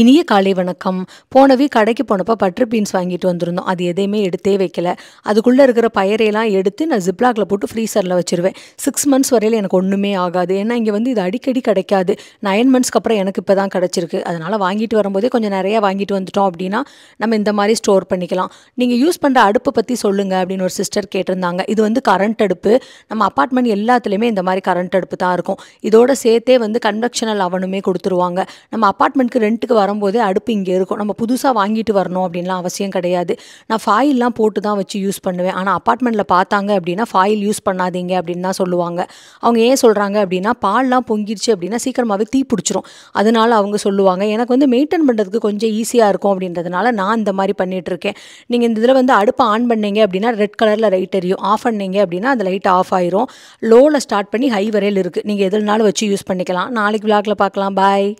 இனிய காலை வணக்கம் போனவே கடைக்கு போனப்போ பட்டர் பீன்ஸ் வாங்கிட்டு வந்திருந்தோம் அது எதையுமே எடுத்தே வைக்கல அதுக்குள்ளே இருக்கிற பயரையெல்லாம் எடுத்து நான் ஜிப்லாக்கில் போட்டு ஃப்ரீசரில் வச்சுருவேன் சிக்ஸ் மந்த்ஸ் வரையில் எனக்கு ஒன்றுமே ஆகாது ஏன்னா இங்கே வந்து இது அடிக்கடி கிடைக்காது நைன் மந்த்ஸ்க்கு அப்புறம் எனக்கு இப்போ தான் கிடச்சிருக்கு அதனால் வாங்கிட்டு வரும்போதே கொஞ்சம் நிறையா வாங்கிட்டு வந்துட்டோம் அப்படின்னா நம்ம இந்த மாதிரி ஸ்டோர் பண்ணிக்கலாம் நீங்கள் யூஸ் பண்ணுற அடுப்பை பற்றி சொல்லுங்கள் அப்படின்னு ஒரு சிஸ்டர் கேட்டிருந்தாங்க இது வந்து கரண்ட் அடுப்பு நம்ம அப்பார்ட்மெண்ட் எல்லாத்துலேயுமே இந்த மாதிரி கரண்ட் அடுப்பு தான் இருக்கும் இதோட சேர்த்தே வந்து கன்வெக்ஷனல் அவனுமே கொடுத்துருவாங்க நம்ம அப்பார்ட்மெண்ட்டுக்கு ரெண்ட்டுக்கு வரும்போது அடுப்பு இங்கே இருக்கும் நம்ம புதுசாக வாங்கிட்டு வரணும் அப்படின்லாம் அவசியம் கிடையாது நான் ஃபாயில்லாம் போட்டு தான் வச்சு யூஸ் பண்ணுவேன் ஆனால் அப்பார்ட்மெண்ட்டில் பார்த்தாங்க அப்படின்னா ஃபாயில் யூஸ் பண்ணாதீங்க அப்படின்னு தான் சொல்லுவாங்க அவங்க ஏன் சொல்கிறாங்க அப்படின்னா பால்லாம் பொங்கிடுச்சு அப்படின்னா சீக்கிரமாகவே தீ பிடிச்சிரும் அதனால அவங்க சொல்லுவாங்க எனக்கு வந்து மெயின்டைன் பண்ணுறதுக்கு கொஞ்சம் ஈஸியாக இருக்கும் அப்படின்றதுனால நான் இந்த மாதிரி பண்ணிகிட்ருக்கேன் நீங்கள் இந்த இதில் வந்து அடுப்பை ஆன் பண்ணீங்க அப்படின்னா ரெட் கலரில் லைட் எரியும் ஆஃப் பண்ணீங்க அப்படின்னா அந்த லைட் ஆஃப் ஆயிரும் லோவில் ஸ்டார்ட் பண்ணி ஹை வரையில் இருக்குது நீங்கள் எதுனாலும் வச்சு யூஸ் பண்ணிக்கலாம் நாளைக்கு விளாக்கில் பார்க்கலாம் பாய்